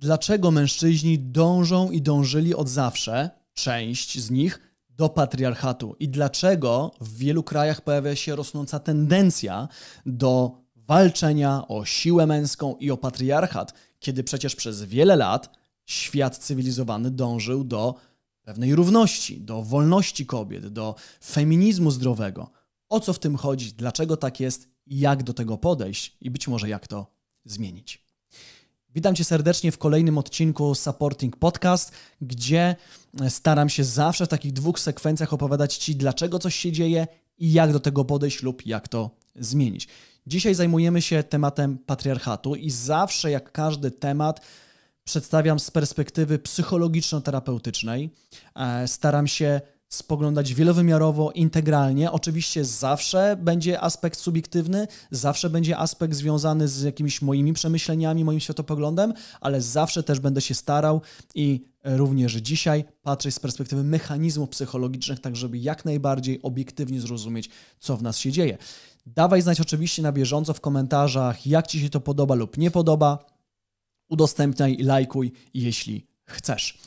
dlaczego mężczyźni dążą i dążyli od zawsze, część z nich, do patriarchatu i dlaczego w wielu krajach pojawia się rosnąca tendencja do walczenia o siłę męską i o patriarchat, kiedy przecież przez wiele lat świat cywilizowany dążył do pewnej równości, do wolności kobiet, do feminizmu zdrowego. O co w tym chodzi, dlaczego tak jest, jak do tego podejść i być może jak to zmienić. Witam Cię serdecznie w kolejnym odcinku Supporting Podcast, gdzie e, staram się zawsze w takich dwóch sekwencjach opowiadać Ci, dlaczego coś się dzieje i jak do tego podejść lub jak to zmienić. Dzisiaj zajmujemy się tematem patriarchatu i zawsze, jak każdy temat, przedstawiam z perspektywy psychologiczno-terapeutycznej. E, staram się spoglądać wielowymiarowo, integralnie. Oczywiście zawsze będzie aspekt subiektywny, zawsze będzie aspekt związany z jakimiś moimi przemyśleniami, moim światopoglądem, ale zawsze też będę się starał i również dzisiaj patrzeć z perspektywy mechanizmów psychologicznych, tak żeby jak najbardziej obiektywnie zrozumieć, co w nas się dzieje. Dawaj znać oczywiście na bieżąco w komentarzach, jak Ci się to podoba lub nie podoba. Udostępniaj i lajkuj, jeśli chcesz.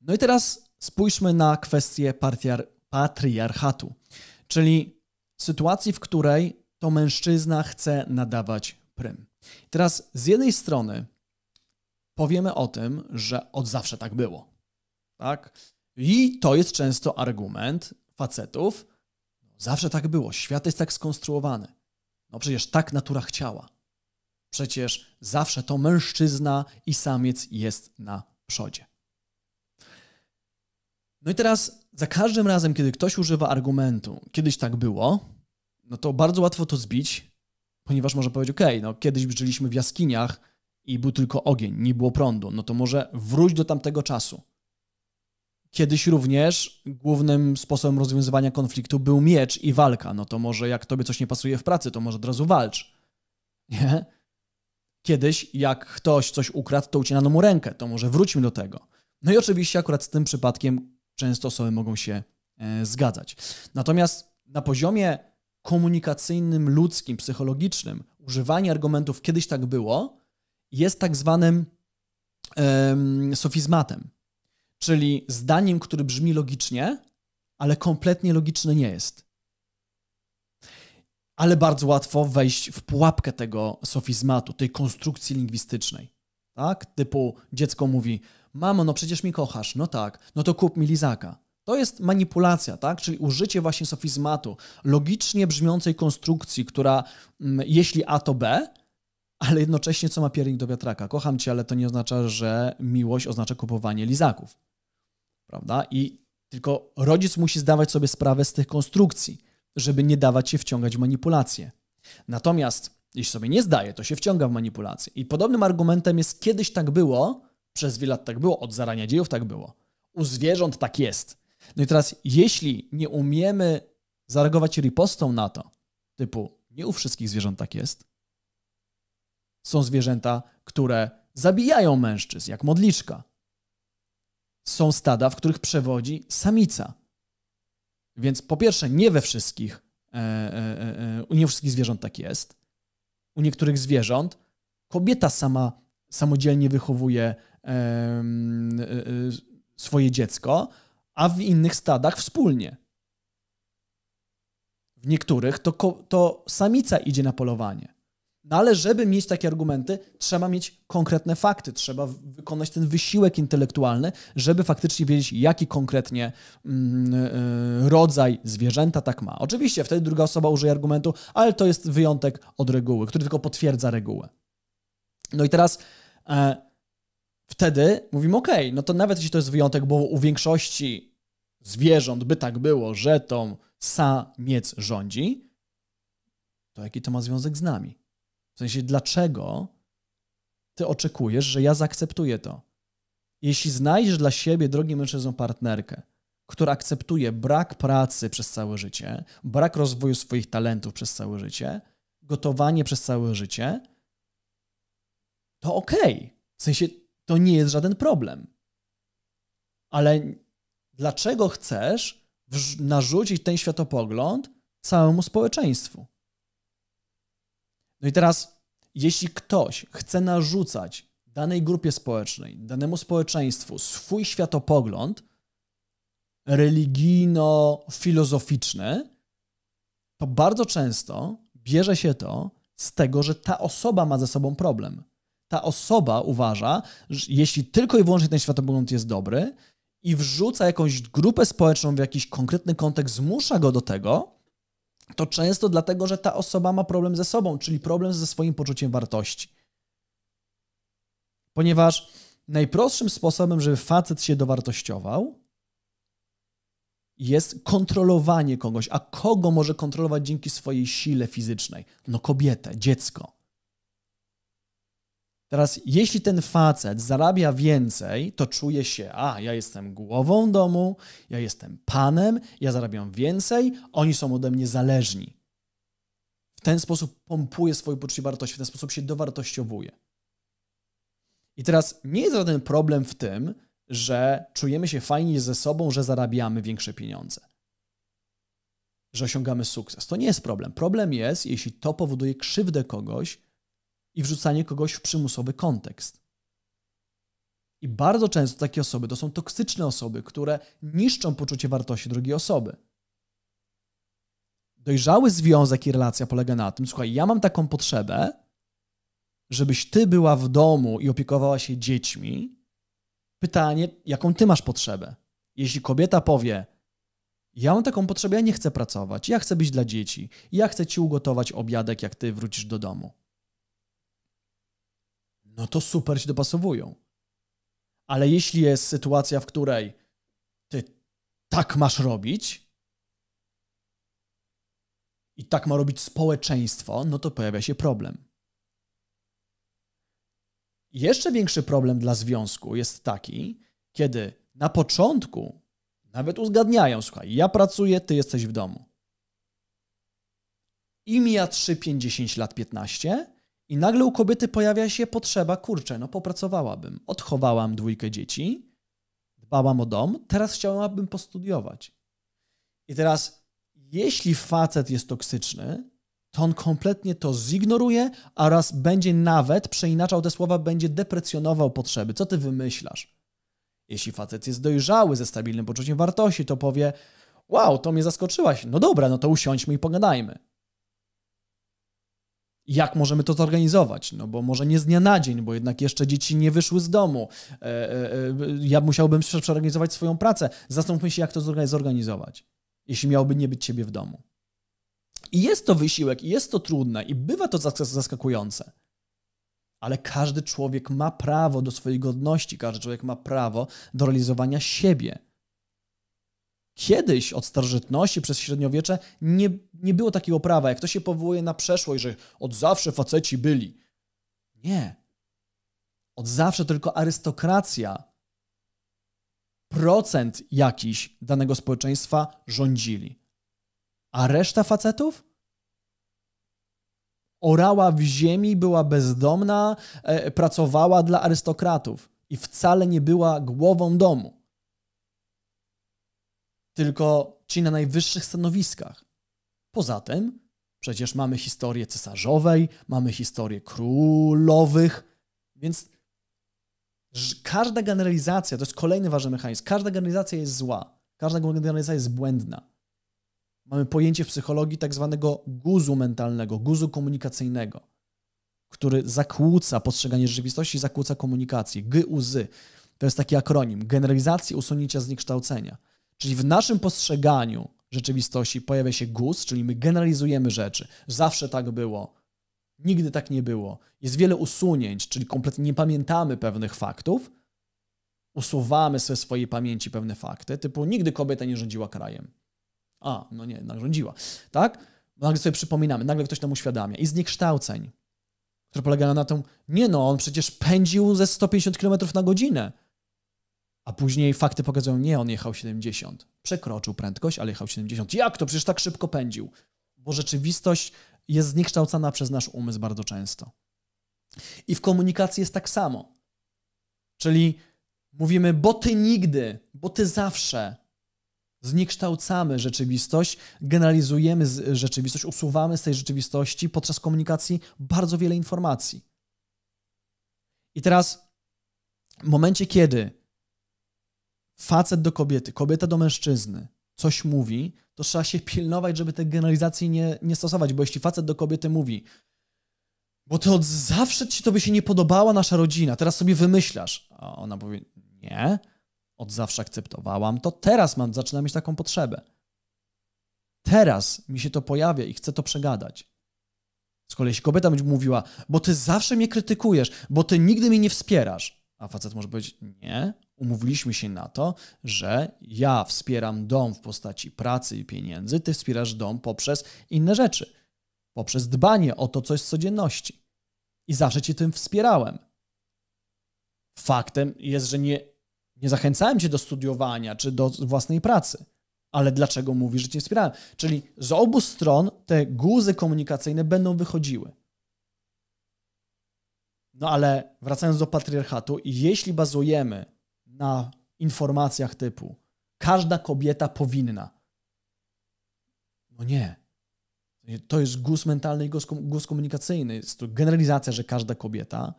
No i teraz Spójrzmy na kwestię partiar, patriarchatu, czyli sytuacji, w której to mężczyzna chce nadawać prym. Teraz z jednej strony powiemy o tym, że od zawsze tak było. Tak? I to jest często argument facetów. Zawsze tak było. Świat jest tak skonstruowany. No przecież tak natura chciała. Przecież zawsze to mężczyzna i samiec jest na przodzie. No i teraz za każdym razem, kiedy ktoś używa argumentu, kiedyś tak było, no to bardzo łatwo to zbić, ponieważ może powiedzieć, ok, no kiedyś żyliśmy w jaskiniach i był tylko ogień, nie było prądu, no to może wróć do tamtego czasu. Kiedyś również głównym sposobem rozwiązywania konfliktu był miecz i walka. No to może jak tobie coś nie pasuje w pracy, to może od razu walcz. Nie? Kiedyś jak ktoś coś ukradł, to ucinano mu rękę. To może wróćmy do tego. No i oczywiście akurat z tym przypadkiem często osoby mogą się e, zgadzać. Natomiast na poziomie komunikacyjnym, ludzkim, psychologicznym, używanie argumentów kiedyś tak było, jest tak zwanym um, sofizmatem, czyli zdaniem, które brzmi logicznie, ale kompletnie logiczne nie jest. Ale bardzo łatwo wejść w pułapkę tego sofizmatu, tej konstrukcji lingwistycznej. Tak? Typu dziecko mówi, Mamo, no przecież mi kochasz. No tak, no to kup mi lizaka. To jest manipulacja, tak? czyli użycie właśnie sofizmatu, logicznie brzmiącej konstrukcji, która mm, jeśli A to B, ale jednocześnie co ma piernik do wiatraka? Kocham cię, ale to nie oznacza, że miłość oznacza kupowanie lizaków. Prawda? I tylko rodzic musi zdawać sobie sprawę z tych konstrukcji, żeby nie dawać się wciągać w manipulacje. Natomiast jeśli sobie nie zdaje, to się wciąga w manipulacje. I podobnym argumentem jest kiedyś tak było, przez wiele lat tak było, od zarania dziejów tak było. U zwierząt tak jest. No i teraz, jeśli nie umiemy zareagować ripostą na to, typu nie u wszystkich zwierząt tak jest, są zwierzęta, które zabijają mężczyzn, jak modliczka. Są stada, w których przewodzi samica. Więc po pierwsze, nie we wszystkich, e, e, e, e u wszystkich zwierząt tak jest. U niektórych zwierząt kobieta sama samodzielnie wychowuje E, e, swoje dziecko, a w innych stadach wspólnie. W niektórych to, to samica idzie na polowanie. No ale żeby mieć takie argumenty, trzeba mieć konkretne fakty, trzeba wykonać ten wysiłek intelektualny, żeby faktycznie wiedzieć, jaki konkretnie mm, e, rodzaj zwierzęta tak ma. Oczywiście wtedy druga osoba użyje argumentu, ale to jest wyjątek od reguły, który tylko potwierdza regułę. No i teraz wtedy mówimy, ok, no to nawet jeśli to jest wyjątek, bo u większości zwierząt by tak było, że tą samiec rządzi, to jaki to ma związek z nami? W sensie, dlaczego ty oczekujesz, że ja zaakceptuję to? Jeśli znajdziesz dla siebie, drogi mężczyzną, partnerkę, która akceptuje brak pracy przez całe życie, brak rozwoju swoich talentów przez całe życie, gotowanie przez całe życie, to okej. Okay. W sensie to nie jest żaden problem. Ale dlaczego chcesz narzucić ten światopogląd całemu społeczeństwu? No i teraz, jeśli ktoś chce narzucać danej grupie społecznej, danemu społeczeństwu swój światopogląd religijno-filozoficzny, to bardzo często bierze się to z tego, że ta osoba ma ze sobą problem ta osoba uważa, że jeśli tylko i wyłącznie ten światopogląd jest dobry i wrzuca jakąś grupę społeczną w jakiś konkretny kontekst, zmusza go do tego, to często dlatego, że ta osoba ma problem ze sobą, czyli problem ze swoim poczuciem wartości. Ponieważ najprostszym sposobem, żeby facet się dowartościował, jest kontrolowanie kogoś. A kogo może kontrolować dzięki swojej sile fizycznej? No kobietę, dziecko. Teraz, jeśli ten facet zarabia więcej, to czuje się, a ja jestem głową domu, ja jestem panem, ja zarabiam więcej, oni są ode mnie zależni. W ten sposób pompuje swoje poczucie wartości, w ten sposób się dowartościowuje. I teraz nie jest żaden problem w tym, że czujemy się fajnie ze sobą, że zarabiamy większe pieniądze, że osiągamy sukces. To nie jest problem. Problem jest, jeśli to powoduje krzywdę kogoś, i wrzucanie kogoś w przymusowy kontekst. I bardzo często takie osoby to są toksyczne osoby, które niszczą poczucie wartości drugiej osoby. Dojrzały związek i relacja polega na tym, słuchaj, ja mam taką potrzebę, żebyś ty była w domu i opiekowała się dziećmi. Pytanie, jaką ty masz potrzebę? Jeśli kobieta powie, ja mam taką potrzebę, ja nie chcę pracować, ja chcę być dla dzieci, ja chcę ci ugotować obiadek, jak ty wrócisz do domu no to super się dopasowują. Ale jeśli jest sytuacja, w której ty tak masz robić i tak ma robić społeczeństwo, no to pojawia się problem. Jeszcze większy problem dla związku jest taki, kiedy na początku nawet uzgadniają, słuchaj, ja pracuję, ty jesteś w domu. I mija 3, 5, 10 lat, 15 i nagle u kobiety pojawia się potrzeba, kurczę, no popracowałabym. Odchowałam dwójkę dzieci, dbałam o dom, teraz chciałabym postudiować. I teraz, jeśli facet jest toksyczny, to on kompletnie to zignoruje oraz będzie nawet przeinaczał te słowa, będzie deprecjonował potrzeby. Co ty wymyślasz? Jeśli facet jest dojrzały, ze stabilnym poczuciem wartości, to powie: Wow, to mnie zaskoczyłaś. No dobra, no to usiądźmy i pogadajmy jak możemy to zorganizować? No bo może nie z dnia na dzień, bo jednak jeszcze dzieci nie wyszły z domu. E, e, e, ja musiałbym przeorganizować swoją pracę. Zastanówmy się, jak to zorganizować, jeśli miałoby nie być ciebie w domu. I jest to wysiłek, i jest to trudne, i bywa to zaskakujące. Ale każdy człowiek ma prawo do swojej godności, każdy człowiek ma prawo do realizowania siebie kiedyś od starożytności przez średniowiecze nie, nie było takiego prawa. Jak to się powołuje na przeszłość, że od zawsze faceci byli. Nie. Od zawsze tylko arystokracja, procent jakiś danego społeczeństwa rządzili. A reszta facetów? Orała w ziemi, była bezdomna, e, pracowała dla arystokratów i wcale nie była głową domu tylko ci na najwyższych stanowiskach. Poza tym, przecież mamy historię cesarzowej, mamy historię królowych, więc każda generalizacja, to jest kolejny ważny mechanizm, każda generalizacja jest zła, każda generalizacja jest błędna. Mamy pojęcie w psychologii tak zwanego guzu mentalnego, guzu komunikacyjnego, który zakłóca postrzeganie rzeczywistości, zakłóca komunikację. GUZ to jest taki akronim Generalizacji, usunięcia zniekształcenia. Czyli w naszym postrzeganiu rzeczywistości pojawia się gust, czyli my generalizujemy rzeczy. Zawsze tak było. Nigdy tak nie było. Jest wiele usunięć, czyli kompletnie nie pamiętamy pewnych faktów, usuwamy ze swojej pamięci pewne fakty, typu nigdy kobieta nie rządziła krajem. A, no nie, jednak rządziła, tak? Nagle sobie przypominamy, nagle ktoś nam uświadamia. I zniekształceń, które polegają na tym, nie no, on przecież pędził ze 150 km na godzinę. A później fakty pokazują, nie, on jechał 70. Przekroczył prędkość, ale jechał 70. Jak to? Przecież tak szybko pędził. Bo rzeczywistość jest zniekształcana przez nasz umysł bardzo często. I w komunikacji jest tak samo. Czyli mówimy, bo ty nigdy, bo ty zawsze. Zniekształcamy rzeczywistość, generalizujemy rzeczywistość, usuwamy z tej rzeczywistości podczas komunikacji bardzo wiele informacji. I teraz, w momencie, kiedy facet do kobiety, kobieta do mężczyzny coś mówi, to trzeba się pilnować, żeby tej generalizacji nie, nie stosować, bo jeśli facet do kobiety mówi, bo to od zawsze ci to by się nie podobała nasza rodzina, teraz sobie wymyślasz, a ona powie nie, od zawsze akceptowałam, to teraz mam, zaczynam mieć taką potrzebę. Teraz mi się to pojawia i chcę to przegadać. Z kolei jeśli kobieta będzie mówiła, bo ty zawsze mnie krytykujesz, bo ty nigdy mnie nie wspierasz, a facet może powiedzieć, nie, umówiliśmy się na to, że ja wspieram dom w postaci pracy i pieniędzy, ty wspierasz dom poprzez inne rzeczy, poprzez dbanie o to, co jest codzienności. I zawsze cię tym wspierałem. Faktem jest, że nie, nie zachęcałem cię do studiowania czy do własnej pracy. Ale dlaczego mówisz, że cię wspierałem? Czyli z obu stron te guzy komunikacyjne będą wychodziły. No ale wracając do patriarchatu, jeśli bazujemy na informacjach typu każda kobieta powinna. No nie. To jest guz mentalny i guz komunikacyjny. Jest to generalizacja, że każda kobieta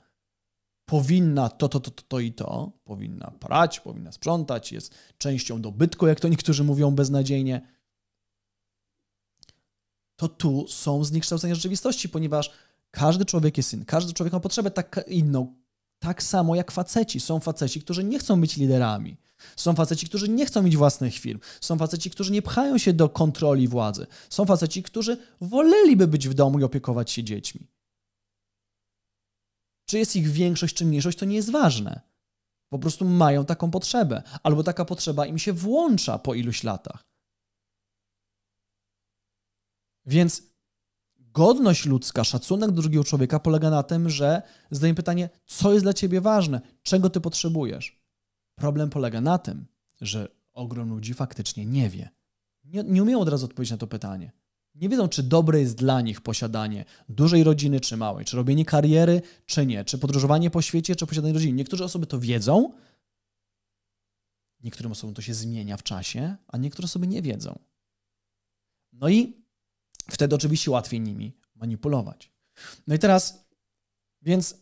powinna to, to, to, to, to i to. Powinna prać, powinna sprzątać, jest częścią dobytku, jak to niektórzy mówią beznadziejnie. To tu są zniekształcenia rzeczywistości, ponieważ każdy człowiek jest syn każdy człowiek ma potrzebę tak inną, tak samo jak faceci. Są faceci, którzy nie chcą być liderami. Są faceci, którzy nie chcą mieć własnych firm. Są faceci, którzy nie pchają się do kontroli władzy. Są faceci, którzy woleliby być w domu i opiekować się dziećmi. Czy jest ich większość czy mniejszość, to nie jest ważne. Po prostu mają taką potrzebę, albo taka potrzeba im się włącza po iluś latach. Więc godność ludzka, szacunek drugiego człowieka polega na tym, że zadajemy pytanie, co jest dla ciebie ważne, czego ty potrzebujesz. Problem polega na tym, że ogrom ludzi faktycznie nie wie. Nie, nie umieją od razu odpowiedzieć na to pytanie. Nie wiedzą, czy dobre jest dla nich posiadanie dużej rodziny czy małej, czy robienie kariery czy nie, czy podróżowanie po świecie, czy posiadanie rodziny. Niektóre osoby to wiedzą, niektórym osobom to się zmienia w czasie, a niektóre osoby nie wiedzą. No i wtedy oczywiście łatwiej nimi manipulować. No i teraz, więc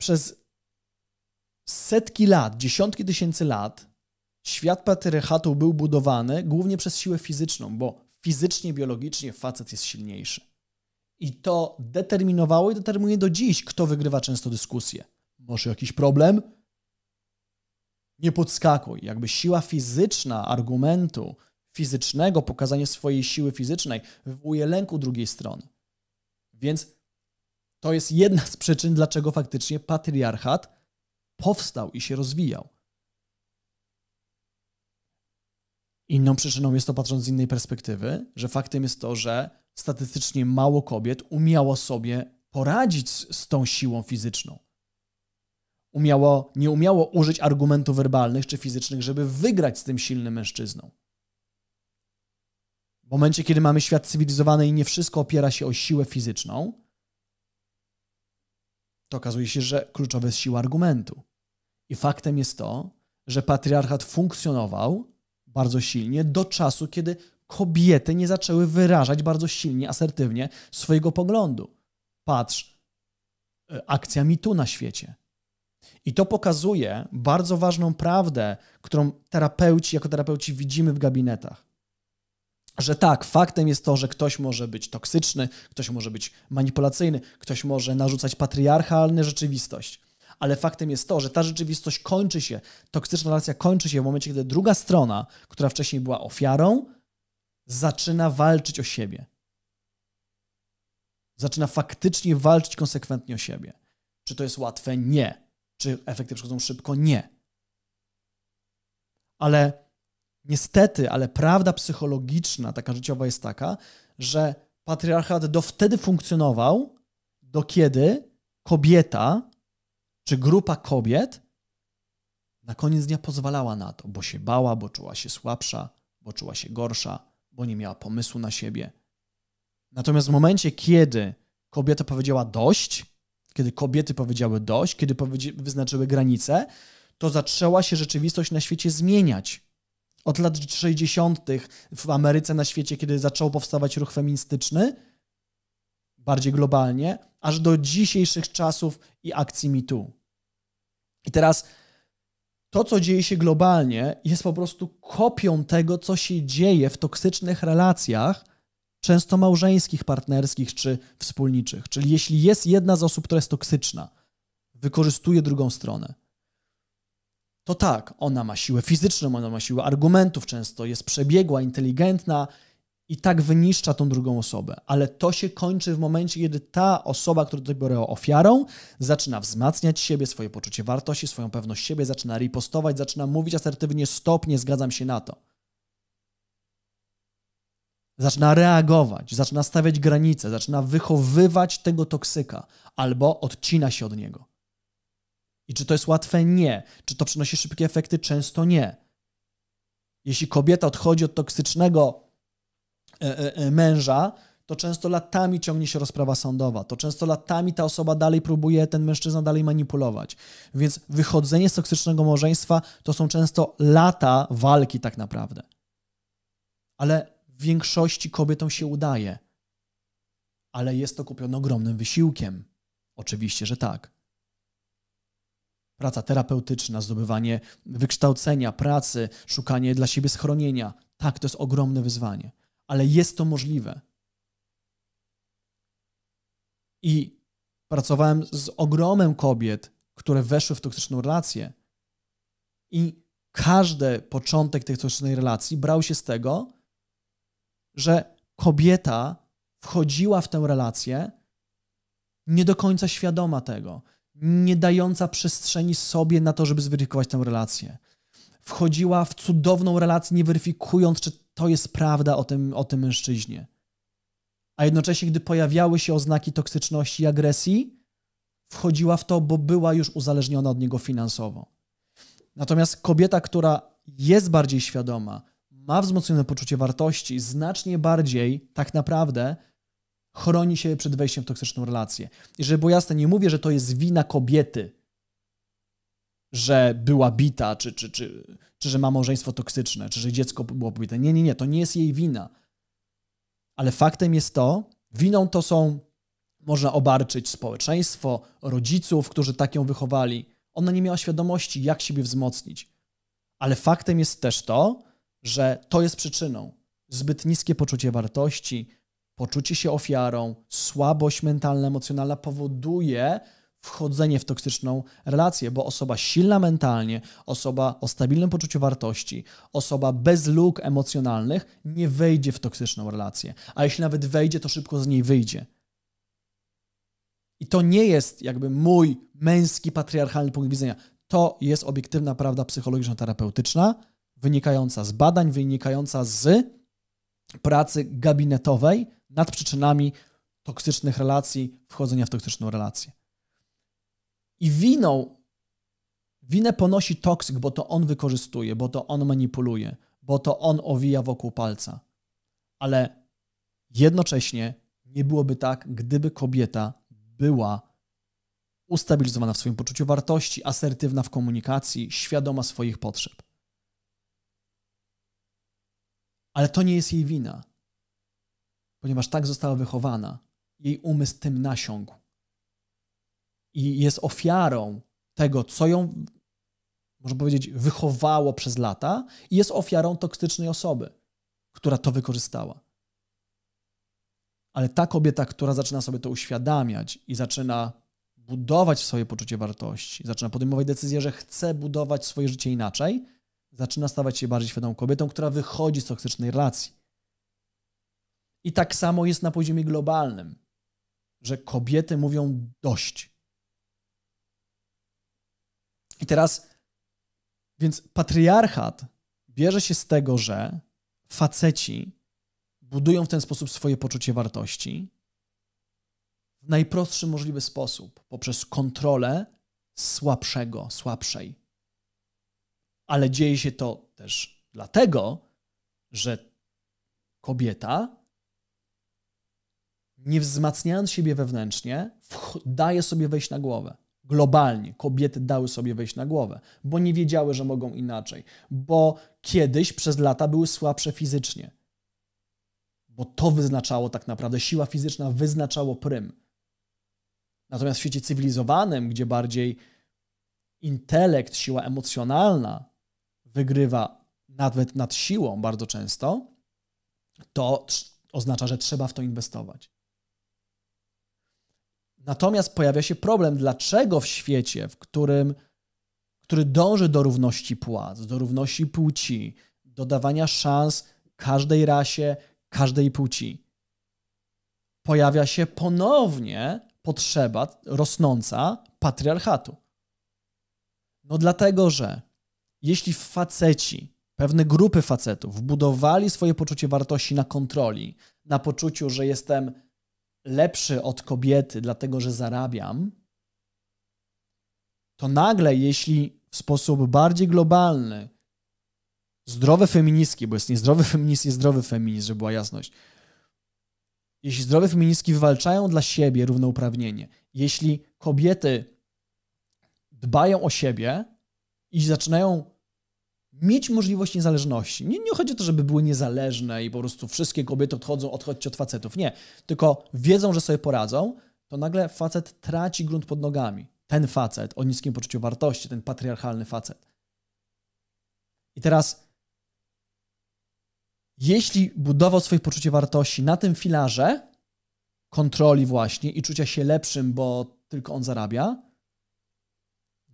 przez setki lat, dziesiątki tysięcy lat świat patriarchatu był budowany głównie przez siłę fizyczną, bo fizycznie, biologicznie facet jest silniejszy. I to determinowało i determinuje do dziś, kto wygrywa często dyskusję. Masz jakiś problem? Nie podskakuj. Jakby siła fizyczna argumentu fizycznego, pokazanie swojej siły fizycznej wywołuje lęku drugiej strony. Więc to jest jedna z przyczyn, dlaczego faktycznie patriarchat powstał i się rozwijał. Inną przyczyną jest to, patrząc z innej perspektywy, że faktem jest to, że statystycznie mało kobiet umiało sobie poradzić z tą siłą fizyczną. Umiało, nie umiało użyć argumentów werbalnych czy fizycznych, żeby wygrać z tym silnym mężczyzną. W momencie, kiedy mamy świat cywilizowany i nie wszystko opiera się o siłę fizyczną, to okazuje się, że kluczowa jest siła argumentu. I faktem jest to, że patriarchat funkcjonował bardzo silnie do czasu, kiedy kobiety nie zaczęły wyrażać bardzo silnie, asertywnie swojego poglądu. Patrz, e, akcja mitu na świecie. I to pokazuje bardzo ważną prawdę, którą terapeuci jako terapeuci widzimy w gabinetach że tak, faktem jest to, że ktoś może być toksyczny, ktoś może być manipulacyjny, ktoś może narzucać patriarchalną rzeczywistość. Ale faktem jest to, że ta rzeczywistość kończy się, toksyczna relacja kończy się w momencie, kiedy druga strona, która wcześniej była ofiarą, zaczyna walczyć o siebie. Zaczyna faktycznie walczyć konsekwentnie o siebie. Czy to jest łatwe? Nie. Czy efekty przychodzą szybko? Nie. Ale niestety, ale prawda psychologiczna, taka życiowa jest taka, że patriarchat do wtedy funkcjonował, do kiedy kobieta czy grupa kobiet na koniec dnia pozwalała na to, bo się bała, bo czuła się słabsza, bo czuła się gorsza, bo nie miała pomysłu na siebie. Natomiast w momencie, kiedy kobieta powiedziała dość, kiedy kobiety powiedziały dość, kiedy wyznaczyły granice, to zaczęła się rzeczywistość na świecie zmieniać. Od lat 60. w Ameryce, na świecie, kiedy zaczął powstawać ruch feministyczny, bardziej globalnie, aż do dzisiejszych czasów i akcji MeToo. I teraz to, co dzieje się globalnie, jest po prostu kopią tego, co się dzieje w toksycznych relacjach, często małżeńskich, partnerskich czy wspólniczych. Czyli jeśli jest jedna z osób, która jest toksyczna, wykorzystuje drugą stronę, to tak, ona ma siłę fizyczną, ona ma siłę argumentów często, jest przebiegła, inteligentna i tak wyniszcza tą drugą osobę. Ale to się kończy w momencie, kiedy ta osoba, która tutaj biorę ofiarą, zaczyna wzmacniać siebie, swoje poczucie wartości, swoją pewność siebie, zaczyna ripostować, zaczyna mówić asertywnie, stop, nie zgadzam się na to. Zaczyna reagować, zaczyna stawiać granice, zaczyna wychowywać tego toksyka albo odcina się od niego. I czy to jest łatwe? Nie. Czy to przynosi szybkie efekty? Często nie. Jeśli kobieta odchodzi od toksycznego e, e, e, męża, to często latami ciągnie się rozprawa sądowa, to często latami ta osoba dalej próbuje, ten mężczyzna dalej manipulować. Więc wychodzenie z toksycznego małżeństwa to są często lata walki, tak naprawdę. Ale w większości kobietom się udaje. Ale jest to kupione ogromnym wysiłkiem. Oczywiście, że tak praca terapeutyczna, zdobywanie wykształcenia, pracy, szukanie dla siebie schronienia. Tak, to jest ogromne wyzwanie, ale jest to możliwe. I pracowałem z ogromem kobiet, które weszły w toksyczną relację. I każdy początek tej toksycznej relacji brał się z tego, że kobieta wchodziła w tę relację nie do końca świadoma tego, nie dająca przestrzeni sobie na to, żeby zweryfikować tę relację. Wchodziła w cudowną relację, nie weryfikując, czy to jest prawda o tym, o tym mężczyźnie. A jednocześnie, gdy pojawiały się oznaki toksyczności i agresji, wchodziła w to, bo była już uzależniona od niego finansowo. Natomiast kobieta, która jest bardziej świadoma, ma wzmocnione poczucie wartości, znacznie bardziej tak naprawdę chroni się przed wejściem w toksyczną relację. I żeby było jasne, nie mówię, że to jest wina kobiety, że była bita, czy, czy, czy, czy że ma małżeństwo toksyczne, czy że dziecko było pobite. Nie, nie, nie, to nie jest jej wina. Ale faktem jest to, winą to są, można obarczyć społeczeństwo, rodziców, którzy tak ją wychowali. Ona nie miała świadomości, jak siebie wzmocnić. Ale faktem jest też to, że to jest przyczyną. Zbyt niskie poczucie wartości, poczucie się ofiarą, słabość mentalna, emocjonalna powoduje wchodzenie w toksyczną relację, bo osoba silna mentalnie, osoba o stabilnym poczuciu wartości, osoba bez luk emocjonalnych nie wejdzie w toksyczną relację, a jeśli nawet wejdzie, to szybko z niej wyjdzie. I to nie jest jakby mój męski, patriarchalny punkt widzenia. To jest obiektywna prawda psychologiczno-terapeutyczna, wynikająca z badań, wynikająca z pracy gabinetowej, nad przyczynami toksycznych relacji, wchodzenia w toksyczną relację. I winą, winę ponosi toksyk, bo to on wykorzystuje, bo to on manipuluje, bo to on owija wokół palca. Ale jednocześnie nie byłoby tak, gdyby kobieta była ustabilizowana w swoim poczuciu wartości, asertywna w komunikacji, świadoma swoich potrzeb. Ale to nie jest jej wina ponieważ tak została wychowana. Jej umysł tym nasiągł. I jest ofiarą tego, co ją, można powiedzieć, wychowało przez lata, i jest ofiarą toksycznej osoby, która to wykorzystała. Ale ta kobieta, która zaczyna sobie to uświadamiać i zaczyna budować swoje poczucie wartości, zaczyna podejmować decyzję, że chce budować swoje życie inaczej, zaczyna stawać się bardziej świadomą kobietą, która wychodzi z toksycznej relacji. I tak samo jest na poziomie globalnym, że kobiety mówią dość. I teraz, więc patriarchat bierze się z tego, że faceci budują w ten sposób swoje poczucie wartości w najprostszy możliwy sposób poprzez kontrolę słabszego, słabszej. Ale dzieje się to też dlatego, że kobieta nie wzmacniając siebie wewnętrznie, daje sobie wejść na głowę. Globalnie kobiety dały sobie wejść na głowę, bo nie wiedziały, że mogą inaczej, bo kiedyś przez lata były słabsze fizycznie. Bo to wyznaczało tak naprawdę, siła fizyczna wyznaczało prym. Natomiast w świecie cywilizowanym, gdzie bardziej intelekt, siła emocjonalna wygrywa nawet nad siłą bardzo często, to oznacza, że trzeba w to inwestować. Natomiast pojawia się problem, dlaczego w świecie, w którym który dąży do równości płac, do równości płci, do dawania szans każdej rasie, każdej płci, pojawia się ponownie potrzeba rosnąca patriarchatu. No dlatego, że jeśli faceci, pewne grupy facetów budowali swoje poczucie wartości na kontroli, na poczuciu, że jestem lepszy od kobiety, dlatego że zarabiam, to nagle, jeśli w sposób bardziej globalny, zdrowe feministki, bo jest niezdrowy feminist, jest zdrowy feminist, żeby była jasność, jeśli zdrowe feministki wywalczają dla siebie równouprawnienie, jeśli kobiety dbają o siebie i zaczynają mieć możliwość niezależności. Nie, nie chodzi o to, żeby były niezależne i po prostu wszystkie kobiety odchodzą, odchodźcie od facetów. Nie, tylko wiedzą, że sobie poradzą, to nagle facet traci grunt pod nogami. Ten facet o niskim poczuciu wartości, ten patriarchalny facet. I teraz, jeśli budował swoje poczucie wartości na tym filarze kontroli właśnie i czucia się lepszym, bo tylko on zarabia,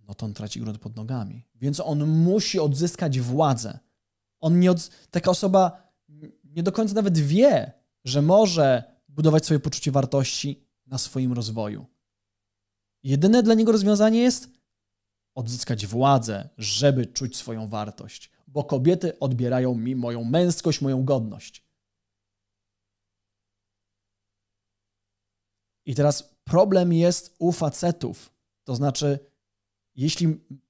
no to on traci grunt pod nogami. Więc on musi odzyskać władzę. On nie od... Taka osoba nie do końca nawet wie, że może budować swoje poczucie wartości na swoim rozwoju. Jedyne dla niego rozwiązanie jest odzyskać władzę, żeby czuć swoją wartość, bo kobiety odbierają mi moją męskość, moją godność. I teraz problem jest u facetów, to znaczy jeśli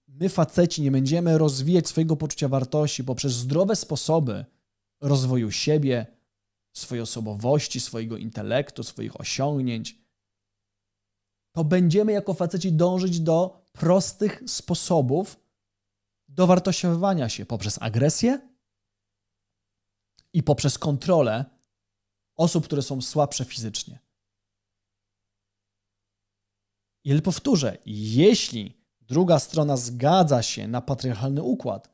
my faceci nie będziemy rozwijać swojego poczucia wartości poprzez zdrowe sposoby rozwoju siebie, swojej osobowości, swojego intelektu, swoich osiągnięć, to będziemy jako faceci dążyć do prostych sposobów dowartościowywania się poprzez agresję i poprzez kontrolę osób, które są słabsze fizycznie. I powtórzę, jeśli Druga strona zgadza się na patriarchalny układ,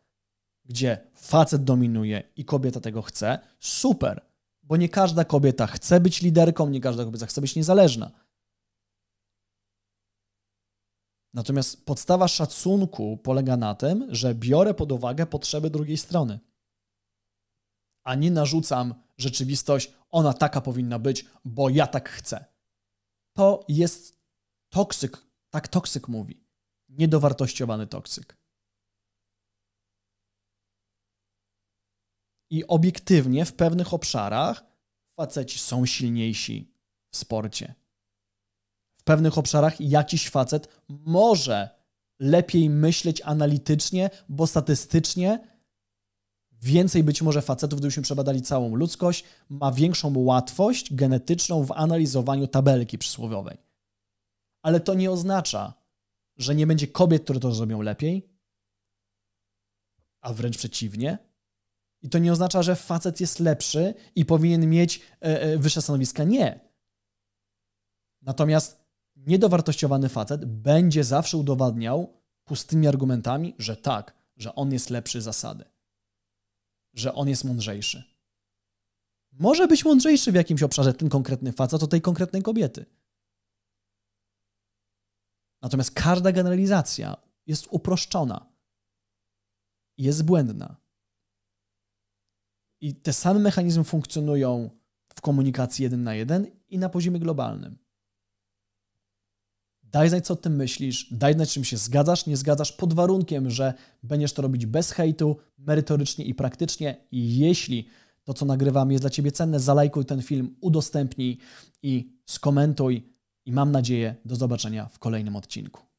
gdzie facet dominuje i kobieta tego chce, super, bo nie każda kobieta chce być liderką, nie każda kobieta chce być niezależna. Natomiast podstawa szacunku polega na tym, że biorę pod uwagę potrzeby drugiej strony, a nie narzucam rzeczywistość, ona taka powinna być, bo ja tak chcę. To jest toksyk, tak toksyk mówi niedowartościowany toksyk. I obiektywnie w pewnych obszarach faceci są silniejsi w sporcie. W pewnych obszarach jakiś facet może lepiej myśleć analitycznie, bo statystycznie więcej być może facetów, gdybyśmy przebadali całą ludzkość, ma większą łatwość genetyczną w analizowaniu tabelki przysłowiowej. Ale to nie oznacza, że nie będzie kobiet, które to zrobią lepiej, a wręcz przeciwnie. I to nie oznacza, że facet jest lepszy i powinien mieć e, e, wyższe stanowiska. Nie. Natomiast niedowartościowany facet będzie zawsze udowadniał pustymi argumentami, że tak, że on jest lepszy zasady, że on jest mądrzejszy. Może być mądrzejszy w jakimś obszarze ten konkretny facet od tej konkretnej kobiety. Natomiast każda generalizacja jest uproszczona, jest błędna. I te same mechanizmy funkcjonują w komunikacji jeden na jeden i na poziomie globalnym. Daj znać, co o tym myślisz, daj znać, czym się zgadzasz, nie zgadzasz, pod warunkiem, że będziesz to robić bez hejtu, merytorycznie i praktycznie. I jeśli to, co nagrywam, jest dla Ciebie cenne, zalajkuj ten film, udostępnij i skomentuj i mam nadzieję do zobaczenia w kolejnym odcinku.